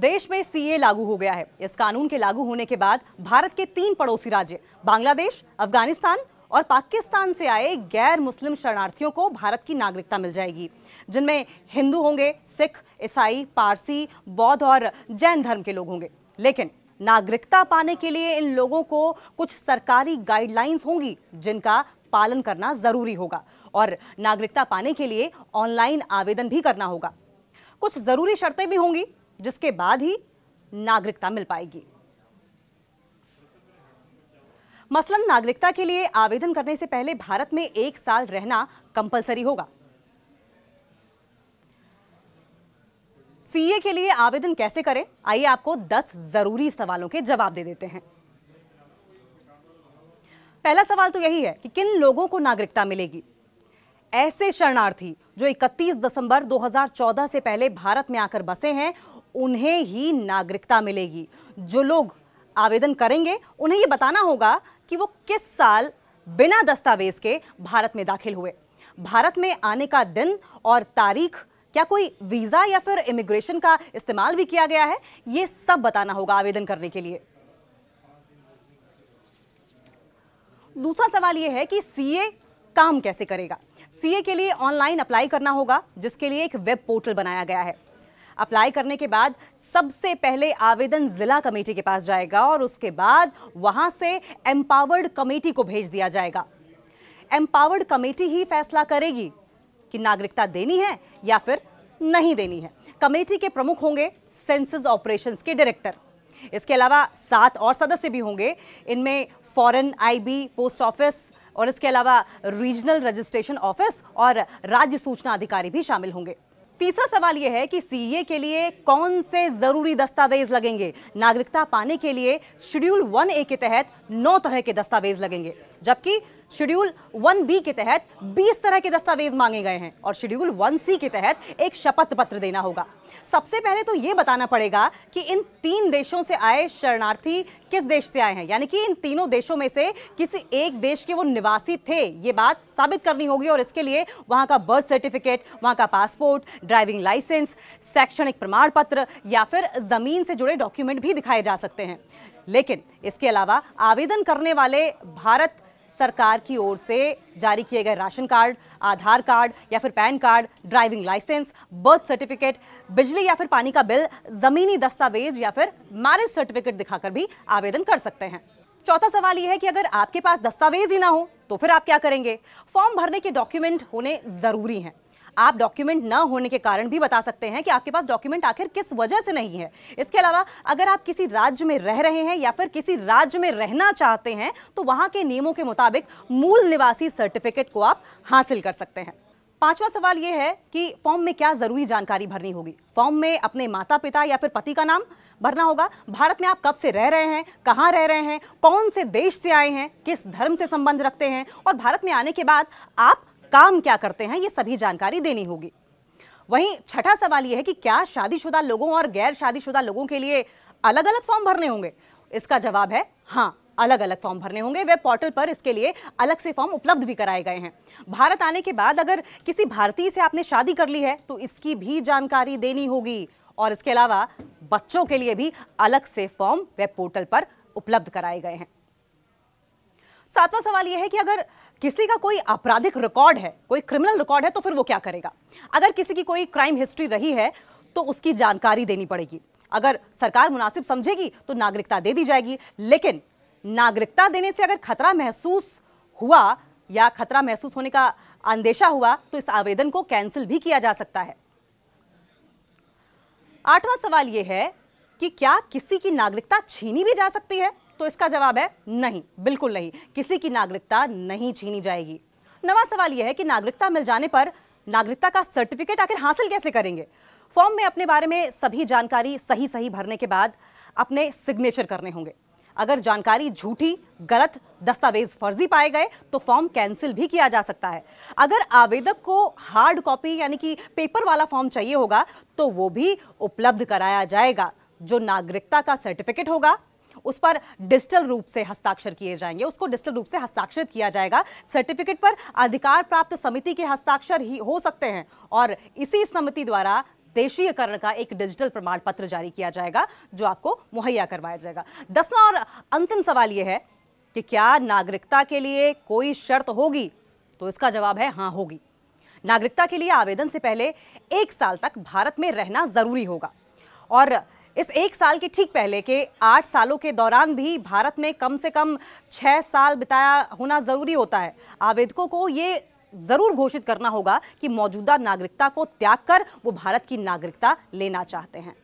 देश में सीए लागू हो गया है इस कानून के लागू होने के बाद भारत के तीन पड़ोसी राज्य बांग्लादेश अफगानिस्तान और पाकिस्तान से आए गैर मुस्लिम शरणार्थियों को भारत की नागरिकता मिल जाएगी जिनमें हिंदू होंगे सिख ईसाई पारसी बौद्ध और जैन धर्म के लोग होंगे लेकिन नागरिकता पाने के लिए इन लोगों को कुछ सरकारी गाइडलाइंस होंगी जिनका पालन करना जरूरी होगा और नागरिकता पाने के लिए ऑनलाइन आवेदन भी करना होगा कुछ जरूरी शर्तें भी होंगी जिसके बाद ही नागरिकता मिल पाएगी मसलन नागरिकता के लिए आवेदन करने से पहले भारत में एक साल रहना कंपलसरी होगा सीए के लिए आवेदन कैसे करें आइए आपको 10 जरूरी सवालों के जवाब दे देते हैं पहला सवाल तो यही है कि किन लोगों को नागरिकता मिलेगी ऐसे शरणार्थी जो 31 दिसंबर 2014 से पहले भारत में आकर बसे हैं उन्हें ही नागरिकता मिलेगी जो लोग आवेदन करेंगे उन्हें ये बताना होगा कि वो किस साल बिना दस्तावेज के भारत में दाखिल हुए भारत में आने का दिन और तारीख क्या कोई वीज़ा या फिर इमिग्रेशन का इस्तेमाल भी किया गया है ये सब बताना होगा आवेदन करने के लिए दूसरा सवाल यह है कि सीए काम कैसे करेगा सीए के लिए ऑनलाइन अप्लाई करना होगा जिसके लिए एक वेब पोर्टल बनाया गया है अप्लाई करने के बाद सबसे पहले आवेदन जिला कमेटी के पास जाएगा और उसके बाद वहां से एम्पावर्ड कमेटी को भेज दिया जाएगा एम्पावर्ड कमेटी ही फैसला करेगी कि नागरिकता देनी है या फिर नहीं देनी है कमेटी के प्रमुख होंगे सेंसस ऑपरेशंस के डायरेक्टर इसके अलावा सात और सदस्य भी होंगे इनमें फॉरेन आईबी पोस्ट ऑफिस और इसके अलावा रीजनल रजिस्ट्रेशन ऑफिस और राज्य सूचना अधिकारी भी शामिल होंगे तीसरा सवाल यह है कि सीए के लिए कौन से जरूरी दस्तावेज लगेंगे नागरिकता पाने के लिए शेड्यूल वन ए के तहत नौ तरह के दस्तावेज लगेंगे जबकि शेड्यूल वन बी के तहत 20 तरह के दस्तावेज मांगे गए हैं और शेड्यूल वन सी के तहत एक शपथ पत्र देना होगा सबसे पहले तो ये बताना पड़ेगा कि इन तीन देशों से आए शरणार्थी किस देश से आए हैं यानी कि इन तीनों देशों में से किसी एक देश के वो निवासी थे ये बात साबित करनी होगी और इसके लिए वहाँ का बर्थ सर्टिफिकेट वहाँ का पासपोर्ट ड्राइविंग लाइसेंस शैक्षणिक प्रमाण पत्र या फिर ज़मीन से जुड़े डॉक्यूमेंट भी दिखाए जा सकते हैं लेकिन इसके अलावा आवेदन करने वाले भारत सरकार की ओर से जारी किए गए राशन कार्ड आधार कार्ड या फिर PAN card driving licence birth certificate बिजली या फिर पानी का बिल जमीनी दस्तावेज या फिर मैरिज सर्टिफिकेट दिखाकर भी आवेदन कर सकते हैं चौथा सवाल यह है कि अगर आपके पास दस्तावेज ही ना हो तो फिर आप क्या करेंगे फॉर्म भरने के डॉक्यूमेंट होने जरूरी हैं आप डॉक्यूमेंट ना होने के कारण भी बता सकते हैं कि आपके पास डॉक्यूमेंट आखिर किस वजह से नहीं है इसके अलावा अगर आप किसी राज्य में रह रहे हैं या फिर किसी राज्य में रहना चाहते हैं तो वहां के नियमों के मुताबिक मूल निवासी सर्टिफिकेट को आप हासिल कर सकते हैं पांचवा सवाल यह है कि फॉर्म में क्या ज़रूरी जानकारी भरनी होगी फॉर्म में अपने माता पिता या फिर पति का नाम भरना होगा भारत में आप कब से रह रहे हैं कहाँ रह रहे हैं कौन से देश से आए हैं किस धर्म से संबंध रखते हैं और भारत में आने के बाद आप काम क्या करते हैं ये सभी जानकारी देनी होगी वहीं छठा सवाल यह है कि क्या शादीशुदा लोगों और गैर शादीशुदा लोगों के लिए अलग अलग फॉर्म भरने होंगे इसका जवाब है हाँ अलग अलग फॉर्म भरने होंगे वेब पोर्टल पर इसके लिए अलग से फॉर्म उपलब्ध भी कराए गए हैं भारत आने के बाद अगर किसी भारतीय से आपने शादी कर ली है तो इसकी भी जानकारी देनी होगी और इसके अलावा बच्चों के लिए भी अलग से फॉर्म वेब पोर्टल पर उपलब्ध कराए गए हैं सातवां सवाल यह है कि अगर किसी का कोई आपराधिक रिकॉर्ड है कोई क्रिमिनल रिकॉर्ड है तो फिर वो क्या करेगा अगर किसी की कोई क्राइम हिस्ट्री रही है तो उसकी जानकारी देनी पड़ेगी अगर सरकार मुनासिब समझेगी तो नागरिकता दे दी जाएगी लेकिन नागरिकता देने से अगर खतरा महसूस हुआ या खतरा महसूस होने का अंदेशा हुआ तो इस आवेदन को कैंसिल भी किया जा सकता है आठवां सवाल यह है कि क्या किसी की नागरिकता छीनी भी जा सकती है तो इसका जवाब है नहीं बिल्कुल नहीं किसी की नागरिकता नहीं छीनी जाएगी नवा सवाल यह है कि नागरिकता मिल जाने पर नागरिकता का सर्टिफिकेट आखिर हासिल कैसे करेंगे फॉर्म में अपने बारे में सभी जानकारी सही सही भरने के बाद अपने सिग्नेचर करने होंगे अगर जानकारी झूठी गलत दस्तावेज फर्जी पाए गए तो फॉर्म कैंसिल भी किया जा सकता है अगर आवेदक को हार्ड कॉपी यानी कि पेपर वाला फॉर्म चाहिए होगा तो वो भी उपलब्ध कराया जाएगा जो नागरिकता का सर्टिफिकेट होगा उस पर डिजिटल रूप से हस्ताक्षर किए जाएंगे उसको डिजिटल रूप से हस्ताक्षरित किया जाएगा सर्टिफिकेट पर अधिकार प्राप्त समिति के हस्ताक्षर ही हो सकते हैं और इसी समिति द्वारा देशीयकरण का एक डिजिटल प्रमाण पत्र जारी किया जाएगा जो आपको मुहैया करवाया जाएगा दसवां और अंतिम सवाल यह है कि क्या नागरिकता के लिए कोई शर्त होगी तो इसका जवाब है हाँ होगी नागरिकता के लिए आवेदन से पहले एक साल तक भारत में रहना जरूरी होगा और इस एक साल के ठीक पहले के आठ सालों के दौरान भी भारत में कम से कम छः साल बिताया होना ज़रूरी होता है आवेदकों को ये ज़रूर घोषित करना होगा कि मौजूदा नागरिकता को त्याग कर वो भारत की नागरिकता लेना चाहते हैं